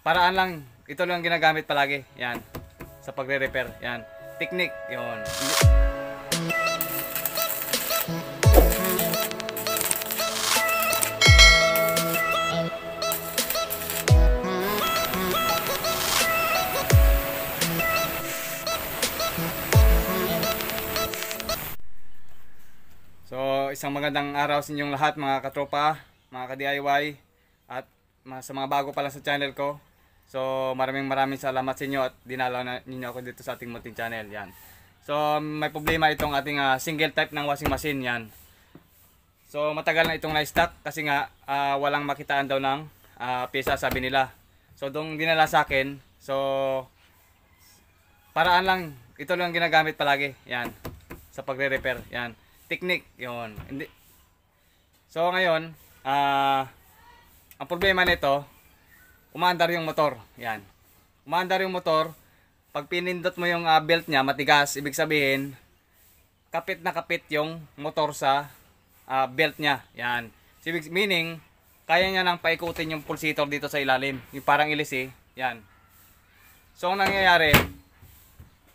paraan lang. Ito lang ginagamit palagi. Yan. Sa pagre-repair. Yan. Technique. yon So, isang magandang araw sa inyong lahat mga katropa, mga ka-DIY at sa mga bago pala sa channel ko. So maraming maraming salamat sa inyo at dinalaw na ninyo ako dito sa ating munting channel. Yan. So may problema itong ating uh, single type ng washing machine. Yan. So matagal na itong na-stock kasi nga uh, walang makitaan daw ng uh, pyesa sabi nila. So doon dinala sa akin. So paraan lang ito lang ginagamit palagi. Yan. Sa pagre-repair. Yan. Technique 'yon. Hindi So ngayon, ah uh, ang problema nito umaandar yung motor. Yan. Umaandar yung motor. Pag pinindot mo yung uh, belt niya, matigas, ibig sabihin, kapit na kapit yung motor sa uh, belt niya. Yan. So, meaning, kaya niya nang paikutin yung pulsator dito sa ilalim. Yung parang ilis eh. Yan. So, ang nangyayari,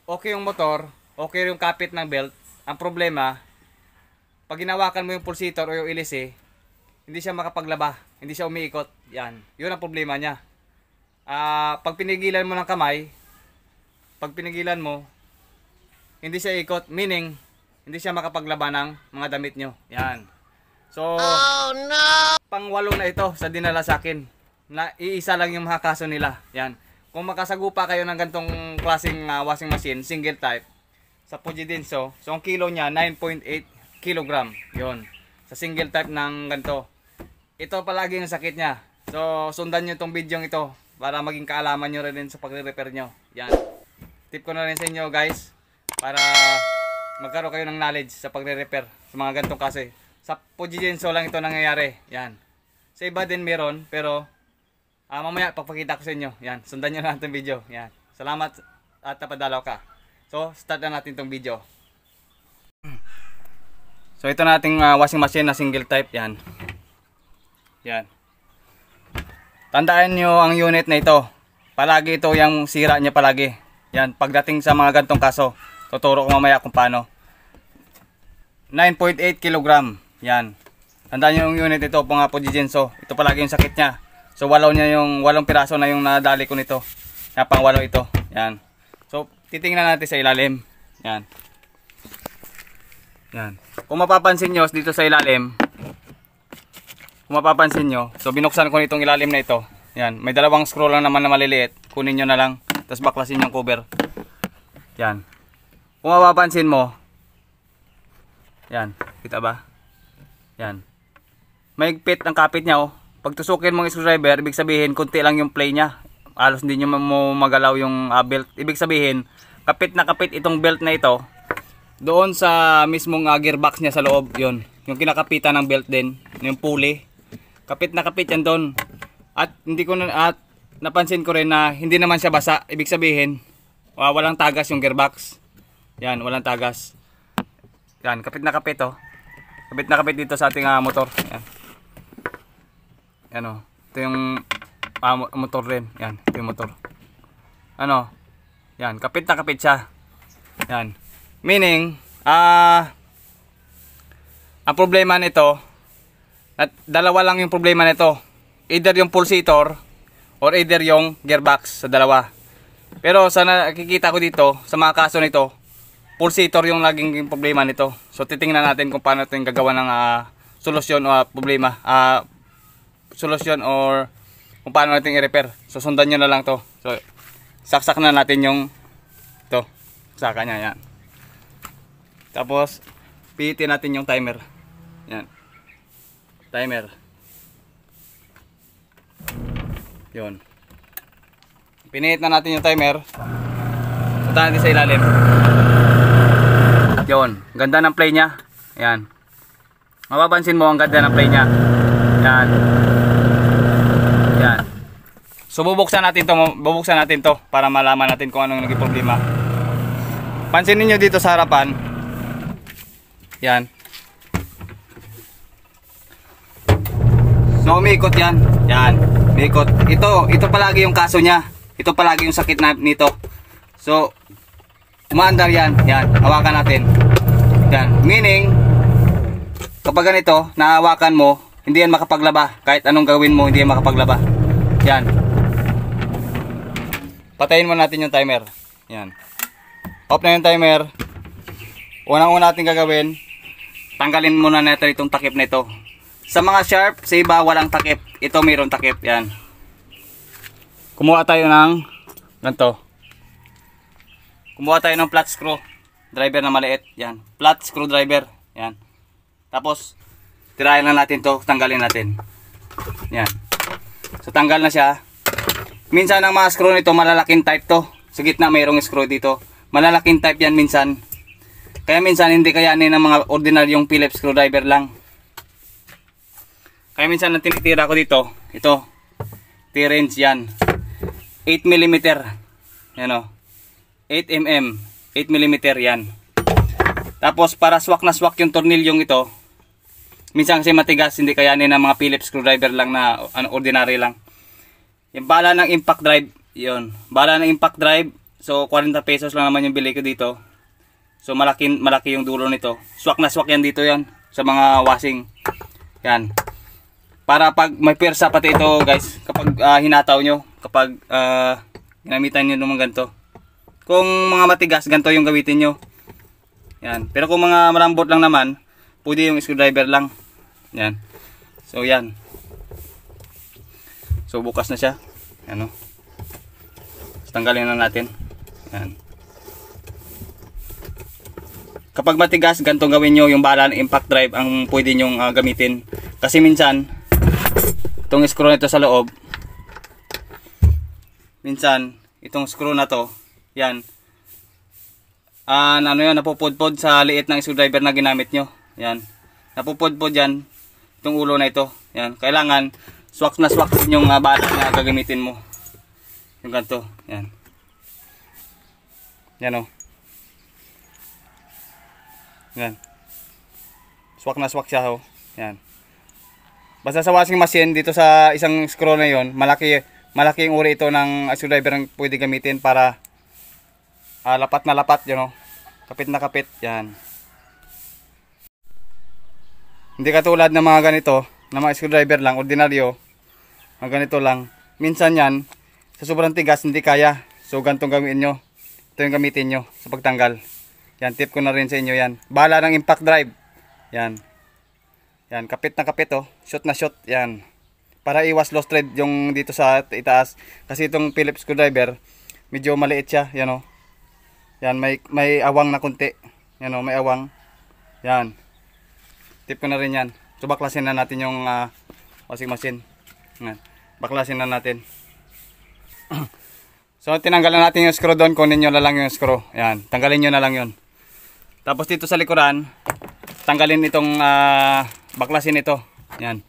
okay yung motor, okay yung kapit ng belt. Ang problema, pag ginawakan mo yung pulsator o yung ilis eh, hindi siya makapaglaba hindi siya umiikot. Yan. Yun ang problema niya. Uh, pag pinigilan mo ng kamay, pag pinigilan mo, hindi siya ikot. Meaning, hindi siya makapaglaba ng mga damit nyo. Yan. So, oh, no! pangwalo na ito sa dinala sa akin. Na iisa lang yung mga kaso nila. Yan. Kung makasagupa kayo ng gantong klaseng uh, washing machine, single type, sa Pujidenso, so ang kilo niya, 9.8 kilogram. Yon. Sa single type ng ganito ito palagi yung sakit niya. So, sundan nyo itong video ito para maging kaalaman nyo rin sa pagre-repair nyo. Yan. Tip ko na rin sa inyo guys para magkaroon kayo ng knowledge sa pagre-repair sa mga ganitong kasi. Sa Pujigenso lang ito nangyayari. Yan. Sa iba din meron pero uh, mamaya pagpakita ko sa inyo. Yan. Sundan nyo lang itong video. Yan. Salamat at napadalaw ka. So, start na natin itong video. So, ito na ating uh, washing machine na single type. Yan. Yan. Tandaan nyo ang unit na ito. Palagi ito yung sira niya palagi. Yan, pagdating sa mga gantong kaso, tuturo ko mamaya kung paano. 9.8 kg. Yan. Tandaan nyo yung unit ito, mga pojijenso. Ito palagi yung sakit niya. So, walaw niya yung, walong piraso na yung nadali ko nito. Yan, pang walaw ito. Yan. So, titingnan natin sa ilalim. Yan. Yan. Kung mapapansin nyo, dito sa ilalim, kung mapapansin nyo, so binuksan ko nitong ilalim na ito. Yan, may dalawang screw lang naman na maliliit. Kunin nyo na lang, tapos baklasin yung cover. Yan. Kung mapapansin mo, yan, kita ba? Yan. May Maigpit ang kapit niya oh. Pag tusukin mong screwdriver, ibig sabihin konti lang yung play niya. Alos hindi niyo magalaw yung uh, belt. Ibig sabihin, kapit na kapit itong belt na ito doon sa mismong uh, gearbox niya sa loob. 'Yon, yung kinakapitan ng belt din, yung pulley. Kapit na kapit yan doon. At hindi ko na, at napansin ko rin na hindi naman siya basa. Ibig sabihin, uh, walang tagas yung gearbox. Yan, walang tagas. Yan, kapit na kapit oh. Kapit na kapit dito sa ating uh, motor. Yan. Yan oh. Ito yung uh, motor rin. Yan, ito yung motor. Ano? Yan, kapit na kapit siya. Yan. Meaning, ah, uh, ang problema nito, at dalawa lang yung problema nito. Either yung pulsator or either yung gearbox sa dalawa. Pero sa nakikita ko dito, sa mga kaso nito, pulsator yung laging problema nito. So titingnan natin kung paano ito yung gagawa ng uh, solusyon o uh, problema. Uh, solusyon or kung paano natin i-repair. So sundan nyo na lang to. So saksak na natin yung ito. Saka niya yan. Tapos pihitin natin yung timer. Yan timer yun pinihit na natin yung timer punta natin sa ilalim at yun ganda ng play nya yan mapapansin mo ang ganda ng play nya yan yan so bubuksan natin to bubuksan natin to para malaman natin kung anong naging problema pansinin niyo dito sa harapan yan So umiikot yan. Yan. Umiikot. Ito, ito palagi yung kaso niya. Ito palagi yung sakit na nito. So, umaandar yan. Yan. Hawakan natin. Yan. Meaning, kapag ganito, nahawakan mo, hindi yan makapaglaba. Kahit anong gawin mo, hindi yan makapaglaba. Yan. Patayin mo natin yung timer. Yan. Off na yung timer. Unang-una natin gagawin, tanggalin muna natin itong takip nito. Sa mga sharp, sa iba walang takip. Ito mayroon takip. Yan. Kumuha tayo ng ganito. Kumuha tayo ng flat screw driver na maliit. Yan. Flat screw driver, Yan. Tapos, tirahin na natin to. Tanggalin natin. Yan. So, tanggal na siya. Minsan ang mga screw nito, malalaking type to. Sa gitna mayroong screw dito. Malalaking type yan minsan. Kaya minsan hindi kayanin ng mga ordinaryong Phillips screwdriver lang. Kaya minsan ang tinitira ko dito, ito, T-range yan. 8mm. Yan o. 8mm. 8mm yan. Tapos para swak na swak yung tornilyong ito, minsan kasi matigas, hindi kayanin ng mga Phillips screwdriver lang na ano, ordinary lang. Yung bala ng impact drive, yon Bala ng impact drive, so 40 pesos lang naman yung bili ko dito. So malaki, malaki yung dulo nito. Swak na swak yan dito yan sa mga washing. Yan para pag may persa pati ito guys kapag uh, hinataw nyo kapag uh, ginamitan nyo naman ganito kung mga matigas ganito yung gamitin nyo yan pero kung mga marambot lang naman pwede yung screwdriver lang yan so yan so bukas na siya ano tanggalin na natin yan kapag matigas ganito gawin nyo yung bala impact drive ang pwede nyo uh, ah, gamitin kasi minsan itong screw nito sa loob minsan itong screw na to yan uh, ano yan napupudpod sa liit ng screwdriver na ginamit nyo yan napupudpod yan itong ulo na ito yan kailangan swak na swak din yung uh, bata na gagamitin mo yung ganito yan yan o oh. yan swak na swak siya o oh. yan Basta sa washing machine dito sa isang screw na 'yon, malaki malaking uri ito ng screwdriver ang pwede gamitin para uh, lapat na lapat 'yon know? Kapit na kapit 'yan. Hindi katulad ng mga ganito, na mga screwdriver lang, ordinaryo, mga ganito lang. Minsan 'yan sa sobrang tigas hindi kaya. So gantong gawin nyo. Ito yung gamitin nyo sa pagtanggal. Yan tip ko na rin sa inyo 'yan. Bala ng impact drive. Yan. Yan, kapit na kapit oh. Shot na shot, yan. Para iwas lost thread yung dito sa itaas. Kasi itong Phillips screwdriver, medyo maliit siya, yan oh. Yan, may, may awang na kunti. Yan oh, may awang. Yan. Tip ko na rin yan. So baklasin na natin yung uh, washing machine. Yan. Baklasin na natin. so tinanggalan natin yung screw doon. Kunin nyo na lang yung screw. Yan, tanggalin nyo na lang yun. Tapos dito sa likuran, tanggalin itong uh, baklasin ito. Yan.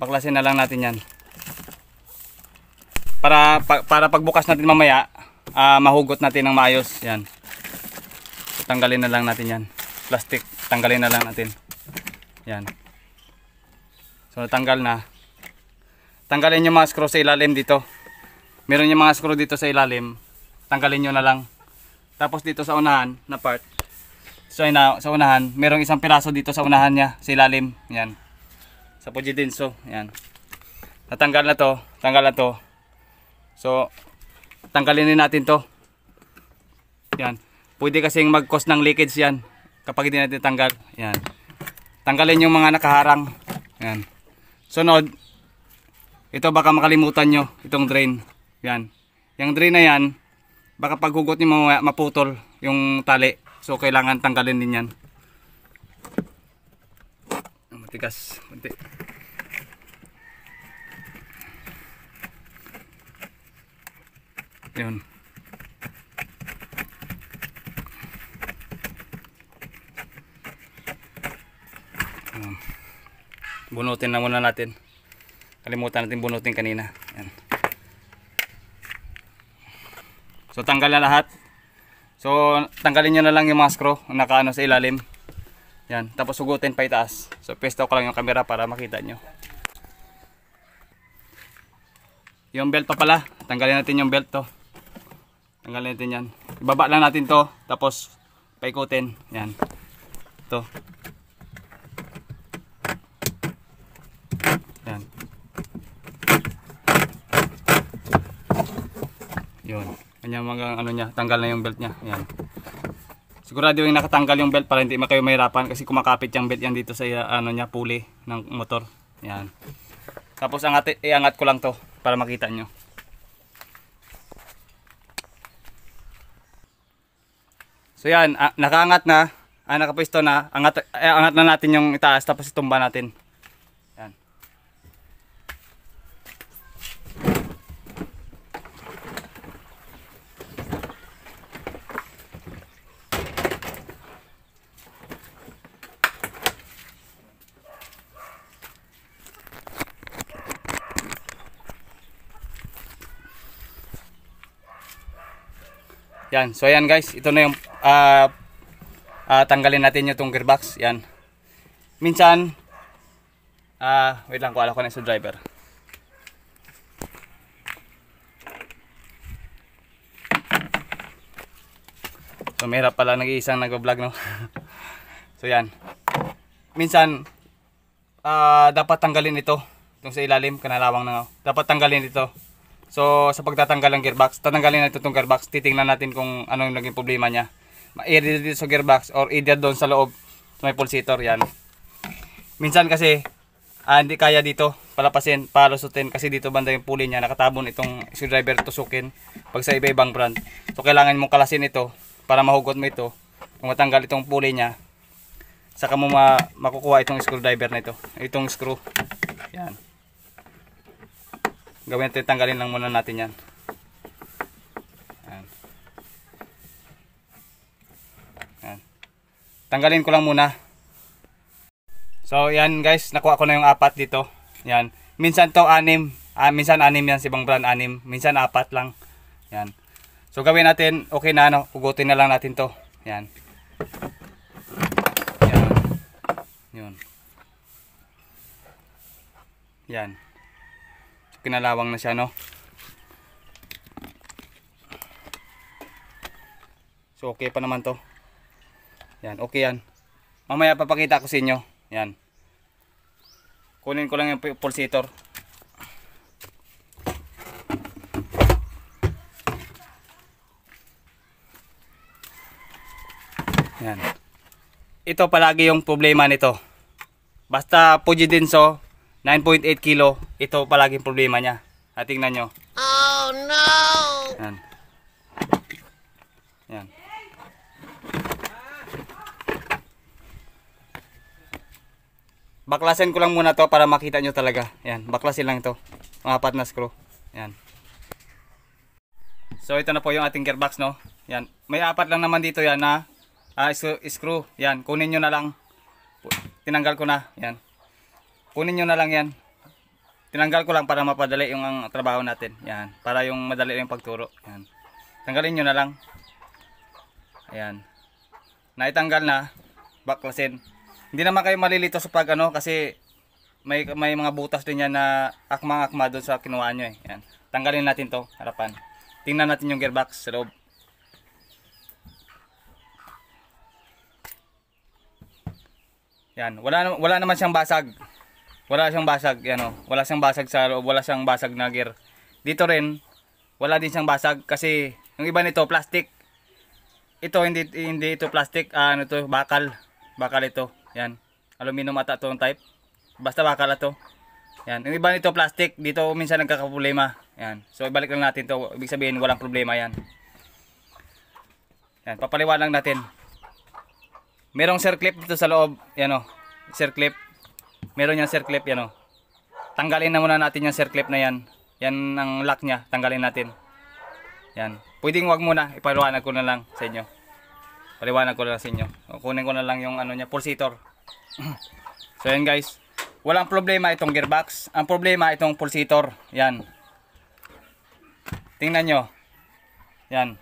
Baklasin na lang natin yan. Para pa, para pagbukas natin mamaya, uh, mahugot natin ng maayos. Yan. Tanggalin na lang natin yan. Plastic, tanggalin na lang natin. Yan. So natanggal na. Tanggalin yung mga screw sa ilalim dito. Meron yung mga screw dito sa ilalim. Tanggalin nyo na lang. Tapos dito sa unahan na part, So na, sa unahan, merong isang piraso dito sa unahan niya, sa ilalim. Yan. Sa din. So, ayan. Natanggal na to. Tanggal na to. So, tanggalin din natin to. Yan. Pwede kasing mag cost ng leakage yan. Kapag hindi natin tanggal. Yan. Tanggalin yung mga nakaharang. Yan. Sunod, ito baka makalimutan nyo, itong drain. Ayan. Yung drain na yan, baka paghugot nyo maputol yung tali. So kailangan tanggalin din yan. Matigas. Kunti. Yun. Ayan. Bunutin na muna natin. Kalimutan natin bunutin kanina. Ayan. So tanggal na lahat. So, tanggalin nyo na lang yung mga screw nakaano sa ilalim. Yan. Tapos sugutin pa itaas. So, pesto ko lang yung camera para makita nyo. Yung belt pa pala. Tanggalin natin yung belt to. Tanggalin natin yan. Ibaba lang natin to. Tapos, paikutin. Yan. to niya mga ano niya, tanggal na yung belt niya. Ayan. Sigurado yung nakatanggal yung belt para hindi makayo mahirapan kasi kumakapit yung belt yan dito sa ah, ano niya, pulley ng motor. Ayan. Tapos angat, iangat ko lang to para makita nyo. So yan, ah, nakaangat na, ah, nakapwesto na, angat, eh, angat na natin yung itaas tapos itumba natin. Yan. So ayan guys, ito na yung uh, uh, tanggalin natin yung gearbox. Yan. Minsan ah uh, wait lang ko alam ko na sa driver. So mera pala nag-iisang nagbo vlog no. so yan. Minsan uh, dapat tanggalin ito. 'tong sa ilalim, kanalawang na. Dapat tanggalin ito So, sa pagtatanggal ng gearbox, tatanggalin natin itong gearbox. Titingnan natin kung ano yung naging problema niya. ma Either dito sa gearbox or either doon sa loob. Sa may pulsator, yan. Minsan kasi, ah, hindi kaya dito palapasin, palusutin kasi dito banda yung pulley niya nakatabon itong screwdriver tusukin pag sa iba-ibang brand so kailangan mong kalasin ito para mahugot mo ito kung matanggal itong pulley niya saka mo ma makukuha itong screwdriver na ito itong screw yan gawin natin tanggalin lang muna natin yan yan, yan. tanggalin ko lang muna so yan guys nakuha ko na yung apat dito yan minsan to anim ah, minsan anim yan si bang brand anim minsan apat lang yan so gawin natin okay na ano ugutin na lang natin to yan yan yun yan kinalawang na siya no so okay pa naman to yan okay yan mamaya papakita ko sa inyo yan kunin ko lang yung pulsator yan ito palagi yung problema nito basta so 9.8 kilo. Ito palaging problema niya. At ah, tingnan nyo. Oh no! Yan. Yan. Baklasin ko lang muna to para makita nyo talaga. Yan, baklasin lang ito. Mga apat na screw. Yan. So ito na po yung ating gearbox no. Yan. May apat lang naman dito yan na uh, screw. Yan, kunin nyo na lang. Tinanggal ko na. Yan kunin nyo na lang yan tinanggal ko lang para mapadali yung ang trabaho natin yan para yung madali yung pagturo yan tanggalin nyo na lang ayan naitanggal na baklasin hindi naman kayo malilito sa pag ano kasi may, may mga butas din yan na akmang akma doon sa kinuha nyo eh yan tanggalin natin to harapan tingnan natin yung gearbox sa loob yan wala, wala naman siyang basag wala siyang basag yan o wala siyang basag sa loob wala siyang basag na gear dito rin wala din siyang basag kasi yung iba nito plastic ito hindi hindi ito plastic uh, ano to bakal bakal ito yan aluminum ata tong type basta bakal ito yan yung iba nito plastic dito minsan nagkakaproblema yan so ibalik lang natin to ibig sabihin walang problema yan yan papaliwanag natin merong circlip dito sa loob yan o oh. circlip meron yung circlip yan o. Oh. Tanggalin na muna natin yung circlip na yan. Yan ang lock niya. Tanggalin natin. Yan. Pwedeng wag muna. Ipaliwanag ko na lang sa inyo. Paliwanag ko na lang sa inyo. kunin ko na lang yung ano niya, pulsator. so yan guys. Walang problema itong gearbox. Ang problema itong pulsator. Yan. Tingnan nyo. Yan.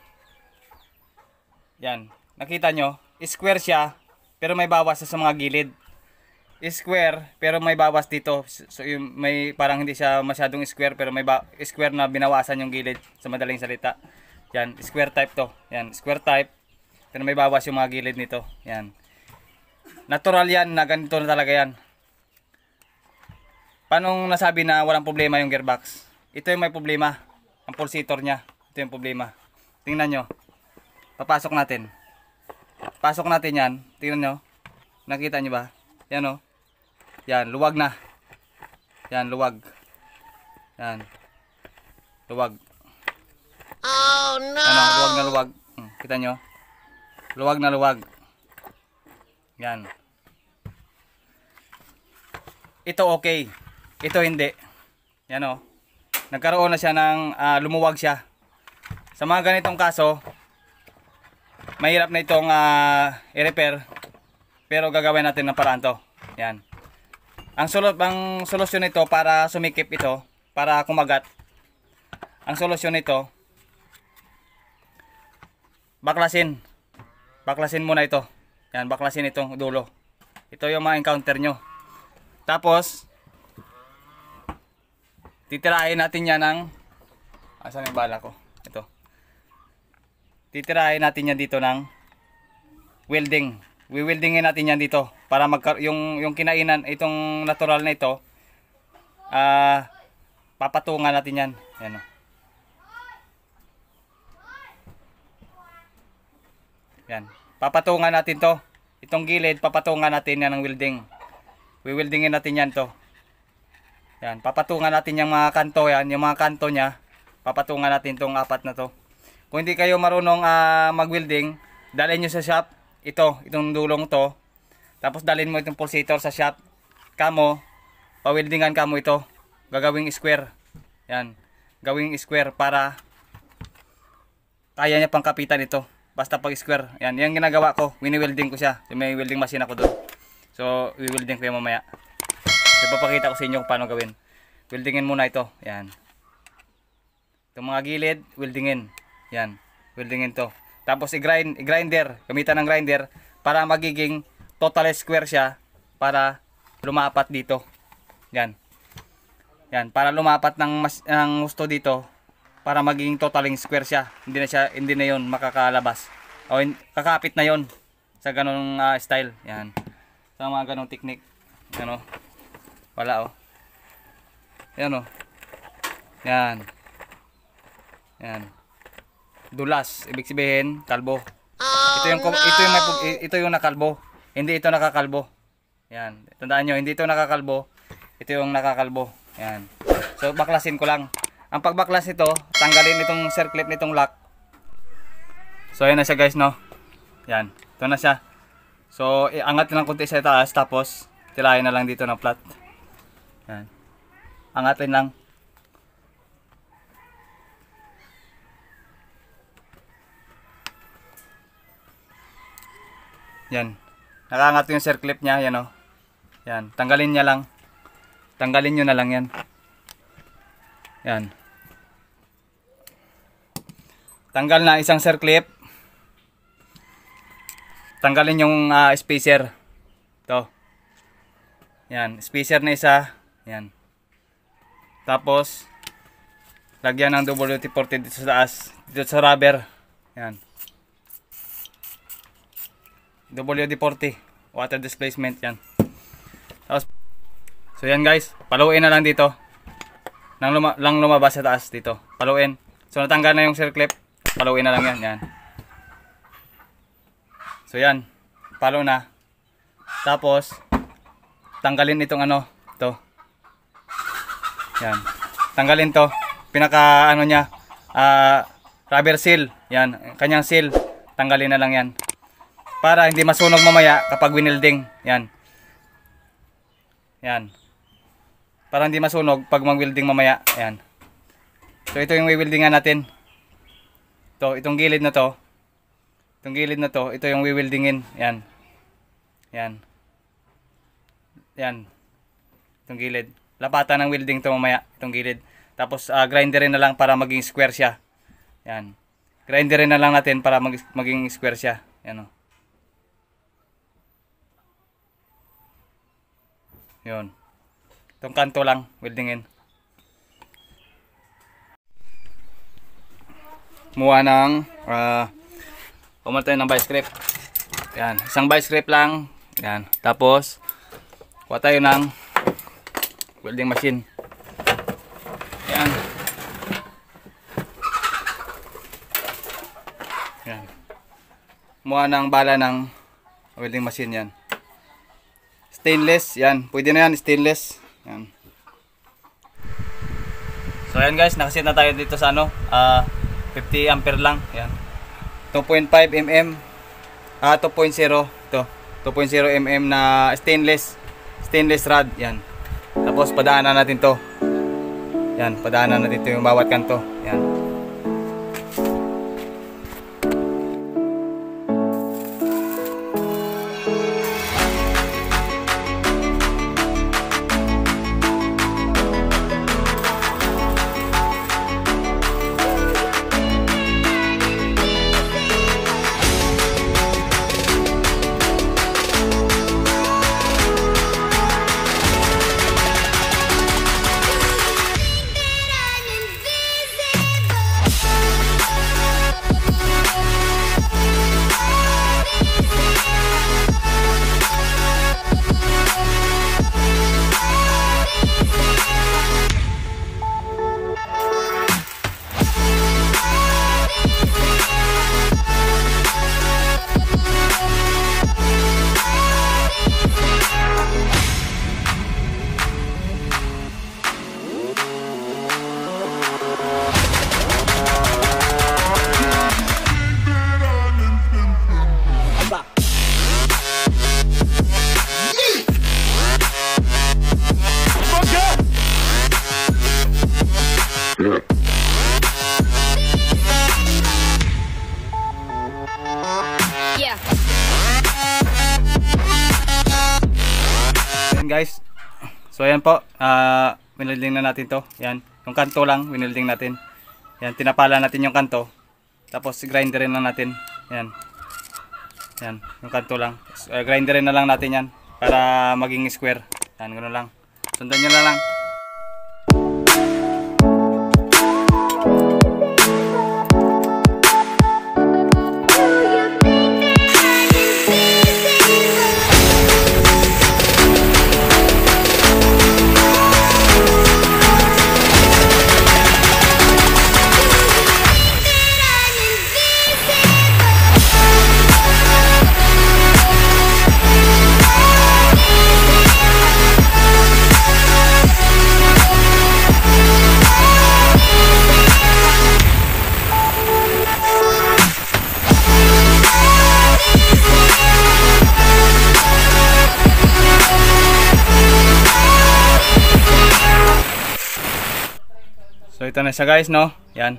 Yan. Nakita nyo. Square siya. Pero may bawas sa mga gilid square pero may bawas dito. So yung may parang hindi siya masyadong square pero may square na binawasan yung gilid sa madaling salita. Yan, square type to. Yan, square type. Pero may bawas yung mga gilid nito. Yan. Natural yan na ganito na talaga yan. Paano nasabi na walang problema yung gearbox? Ito yung may problema. Ang pulsator niya. Ito yung problema. Tingnan nyo. Papasok natin. Pasok natin yan. Tingnan nyo. Nakita nyo ba? Yan o. Oh. Yan, luwag na. Yan, luwag. Yan. Luwag. Oh no. Ano, luwag na luwag. Hmm, kita nyo? Luwag na luwag. Yan. Ito okay. Ito hindi. Yan o. Oh. Nagkaroon na siya ng uh, lumuwag siya. Sa mga ganitong kaso, mahirap na itong uh, i-repair. Pero gagawin natin ng paraan to. Yan. Ang solo ang solusyon nito para sumikip ito, para kumagat. Ang solusyon nito baklasin. Baklasin muna ito. Yan, baklasin itong dulo. Ito yung mga encounter nyo. Tapos titirahin natin yan ng asan yung bala ko? Ito. Titirahin natin yan dito ng welding. Wiwildingin natin yan dito para magka yung yung kinainan itong natural na ito ah uh, papatungan natin yan. Ayan Yan. Papatungan natin 'to. Itong gilid papatungan natin yan ng welding. Wiwildingin natin yan 'to. Yan, papatungan natin yung mga kanto yan, yung mga kanto niya. Papatungan natin tong apat na 'to. Kung hindi kayo marunong uh, mag-welding, dalhin nyo sa shop ito, itong dulong to. Tapos dalhin mo itong pulsator sa shot. Kamo, pawildingan kamo ito. Gagawing square. Yan. Gawing square para kaya niya pang kapitan ito. Basta pag square. Yan, yan ginagawa ko. Wini-welding ko siya. may welding machine ako doon. So, i-welding ko yan mamaya. Ipapakita so, ko sa inyo kung paano gawin. Weldingin muna ito. Yan. Itong mga gilid, weldingin. Yan. Weldingin to. Tapos i-grind, i-grinder, gamitan ng grinder para magiging total square siya para lumapat dito. Yan. Yan, para lumapat ng mas ng gusto dito para maging totaling square siya. Hindi na siya hindi na 'yon makakalabas. O in, kakapit na 'yon sa ganung uh, ah, style. Yan. Sa mga ganung technique, ano. Wala oh. Yan oh. Yan. Yan dulas. Ibig sabihin, kalbo. Oh, ito yung no. ito yung may, ito yung nakalbo. Hindi ito nakakalbo. Yan. Tandaan niyo, hindi ito nakakalbo. Ito yung nakakalbo. Yan. So baklasin ko lang. Ang pagbaklas nito, tanggalin itong circlip nitong lock. So ayan na siya guys, no. Yan. Ito na siya. So iangat lang konti sa taas tapos tilayan na lang dito ng flat. Yan. Angatin lang. Yan. Nakangat yung circlip niya. Yan oh. Yan. Tanggalin niya lang. Tanggalin niyo na lang yan. Yan. Tanggal na isang circlip. Tanggalin yung uh, spacer. to Yan. Spacer na isa. Yan. Tapos, lagyan ng WD-40 dito sa taas. Dito sa rubber. Yan. WD-40 water displacement yan tapos so yan guys paluin na lang dito nang luma lang lumabas sa taas dito paluin so natanggal na yung circlip paluin na lang yan yan so yan palo na tapos tanggalin itong ano to yan tanggalin to pinaka ano niya uh, rubber seal yan kanyang seal tanggalin na lang yan para hindi masunog mamaya kapag winilding. Yan. Yan. Para hindi masunog pag mag-welding mamaya. Yan. So ito yung wewildingan natin. To, itong gilid na to. Itong gilid na to, ito yung wewildingin. Yan. Yan. Yan. Itong gilid. Lapatan ng welding to mamaya, itong gilid. Tapos uh, grinderin na lang para maging square siya. Yan. Grinderin na lang natin para mag maging square siya. Yan o. Oh. Yun. Itong kanto lang, weldingin. Muha ng, uh, pumunta ng vice grip. Yan, isang vice grip lang. Yan, tapos, kuha tayo ng welding machine. Yan. Yan. Muha ng bala ng welding machine yan stainless. Yan, pwede na yan, stainless. Yan. So yan guys, nakasit na tayo dito sa ano, uh, ah, 50 ampere lang. Yan. 2.5 mm, ah, 2.0, to 2.0 mm na stainless, stainless rod. Yan. Tapos padaanan natin to. Yan, padaanan natin to yung bawat kanto. Yan. natin to. Yan. Yung kanto lang, winelding natin. Yan, tinapala natin yung kanto. Tapos grinderin lang natin. Yan. Yan, yung kanto lang. Uh, grinderin na lang natin yan para maging square. Yan, ganoon lang. Sundan niyo na lang. na siya guys no. Yan.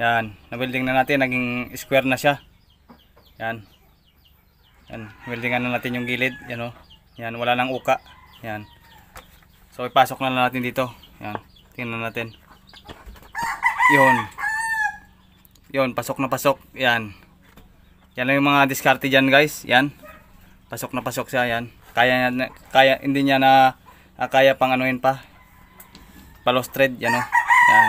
Yan. Na-welding na natin. Naging square na siya. Yan. Yan. Weldingan na natin yung gilid. Yan o. Yan. Wala nang uka. Yan. So ipasok na lang natin dito. Yan. Tingnan natin. Yun. Yun. Pasok na pasok. Yan. Yan lang yung mga discarte dyan guys. Yan. Pasok na pasok siya. Yan. Kaya, kaya hindi niya na ah, kaya pang anuin pa. Palos thread. Yan o. Yan.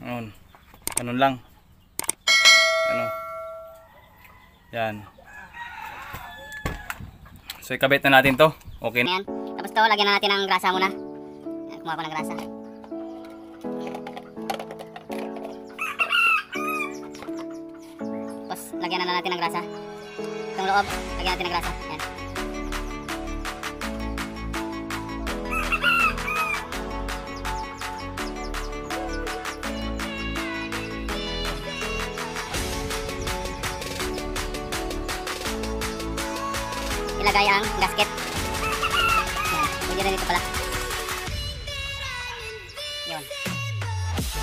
Ganun. Ganun lang. Ano. Yan. So ikabit na natin to. Okay na. Tapos to, lagyan na natin ng grasa muna. Yan, kumuha ko ng grasa. Tapos lagyan na natin ng grasa. Itong loob, lagyan natin ng grasa. ilagay ang gasket. Yan. Pwede na dito pala. Yun.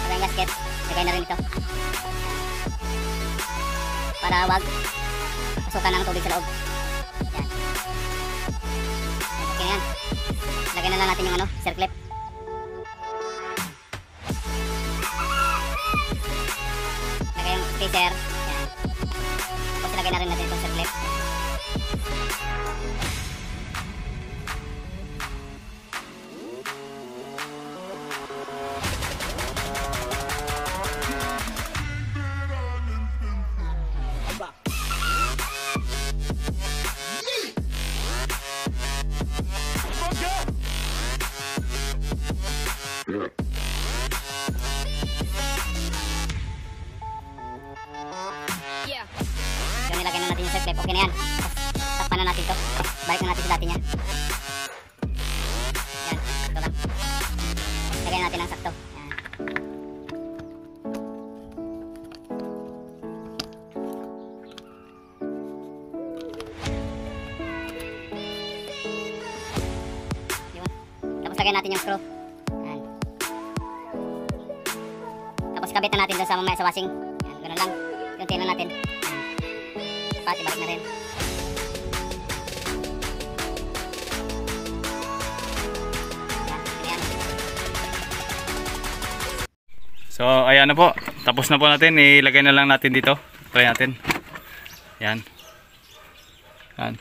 Ilagay ang gasket. Ilagay na rin ito. Para wag pasukan ng tubig sa loob. Yan. Okay na yan. Ilagay na lang natin yung ano, circlip. na yan. Takpan na natin to. Balik na natin sa dati niya. Yan. Ito lang. Lagyan natin ng sakto. Yan. Yun. Tapos lagyan natin yung screw. Yan. Tapos kabit na natin doon sa mamaya sa washing. at ibalik na rin. So, ayan na po. Tapos na po natin. Ilagay na lang natin dito. Try natin. Ayan. Ayan.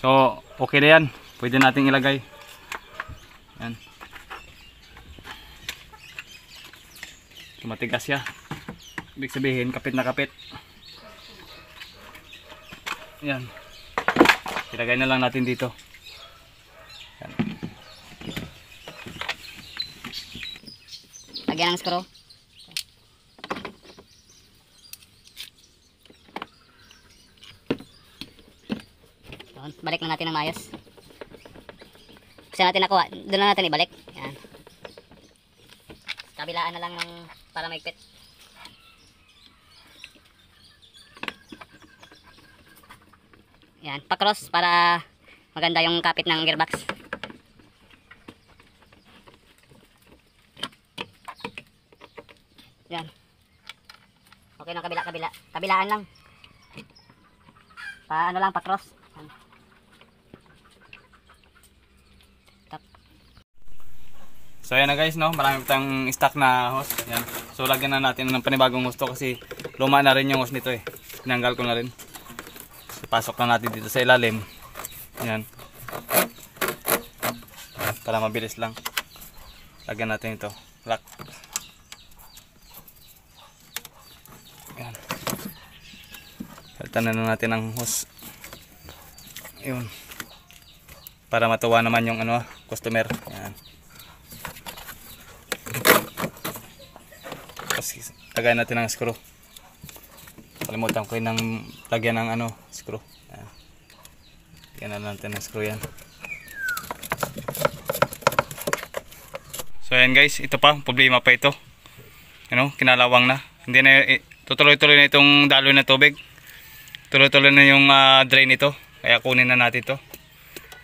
So, okay na yan. Pwede natin ilagay. Ayan. Tumatigas siya. Ibig sabihin, kapit na kapit. Yan. Ilagay na lang natin dito. Yan. Lagyan ng screw. Doon, balik na natin ang maayos. Kasi natin nakuha, doon na natin ibalik. Yan. Kabilaan na lang ng para maigpit. Ayan, pa-cross para maganda yung kapit ng gearbox. Ayan. Okay ng kabila-kabila. Kabilaan lang. Paano lang, pa-cross. So ayan na guys, no? marami pa tayong stock na hose. Ayan. So lagyan na natin ng panibagong hose to kasi luma na rin yung hose nito eh. Tinanggal ko na rin. Pasok na natin dito sa ilalim. Ayan. Para mabilis lang. Lagyan natin ito. Lock. Ayan. Palitan na natin ang hose. Yun. Para matuwa naman yung ano, customer. Ayan. Tapos lagyan natin ang screw. Kalimutan ko yun ng lagyan ng ano, screw. Ayan. Yan na natin ang screw yan. So ayan guys, ito pa, problema pa ito. Ano, kinalawang na. Hindi na eh, tutuloy-tuloy na itong daloy na tubig. Tuloy-tuloy na yung uh, drain nito. Kaya kunin na natin ito.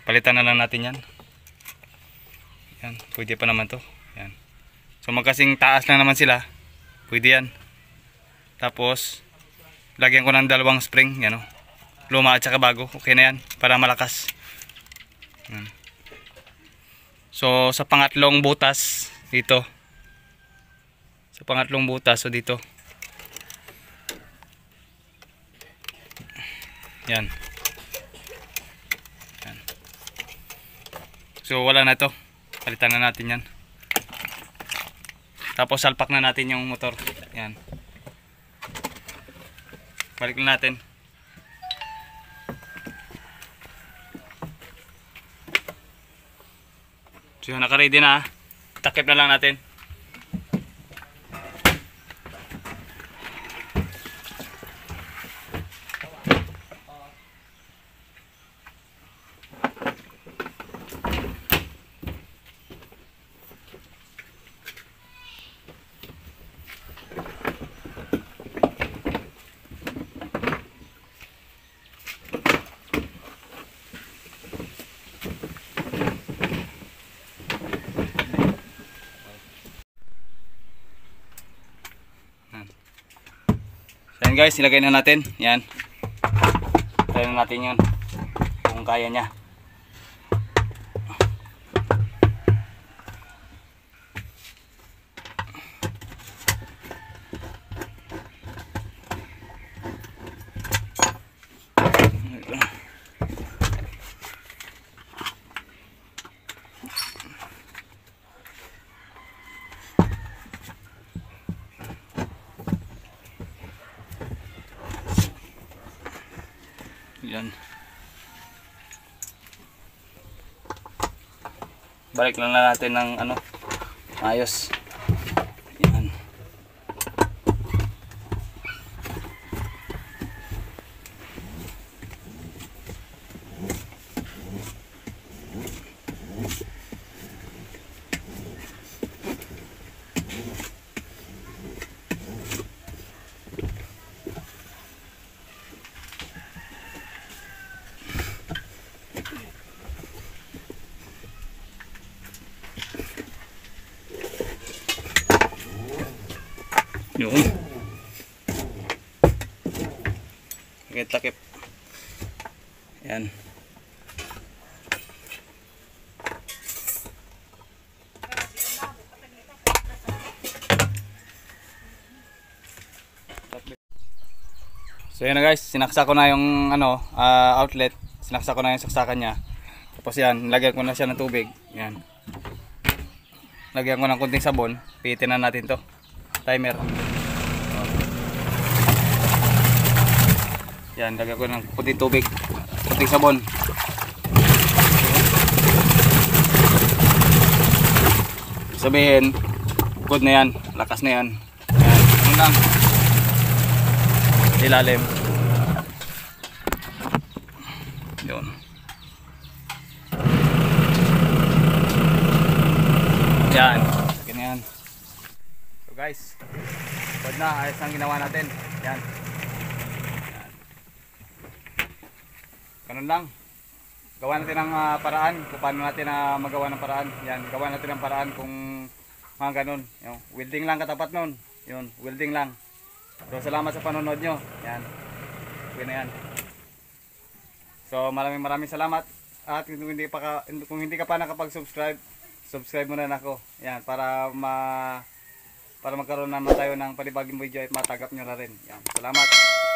Palitan na lang natin yan. Yan, pwede pa naman to. Yan. So magkasing taas lang naman sila. Pwede yan. Tapos lagyan ko ng dalawang spring, yan you know luma at saka bago okay na yan para malakas so sa pangatlong butas dito sa pangatlong butas so dito yan yan so wala na to palitan na natin yan tapos salpak na natin yung motor yan balik na natin So yun, nakaready na. Ah. Takip na lang natin. guys, ilagay na natin. Yan. Try na natin yun. Kung kaya niya. balik lang na natin ng ano ayos So yan na guys, sinaksa ko na yung ano, uh, outlet. Sinaksa ko na yung saksakan niya. Tapos yan, lagyan ko na siya ng tubig. Yan. Lagyan ko ng kunting sabon. Pihitin na natin to. Timer. Yan, lagyan ko ng kunting tubig. Kunting sabon. Sabihin, good na yan. Lakas na yan. Yan, lang ilalim yun yan ganyan so guys pwede na ayos ang ginawa natin yan, yan. ganun lang gawa natin ang uh, ah, paraan kung paano natin uh, magawa ng paraan yan gawa natin ng paraan kung mga ganun yung, welding lang katapat nun yun welding lang So salamat sa panonood nyo. Yan. Okay na yan. So maraming maraming salamat. At kung hindi pa ka, kung hindi ka pa nakapag-subscribe, subscribe mo na ako. Yan para ma para magkaroon naman tayo ng panibagong video at matagap nyo na rin. Yan. Salamat.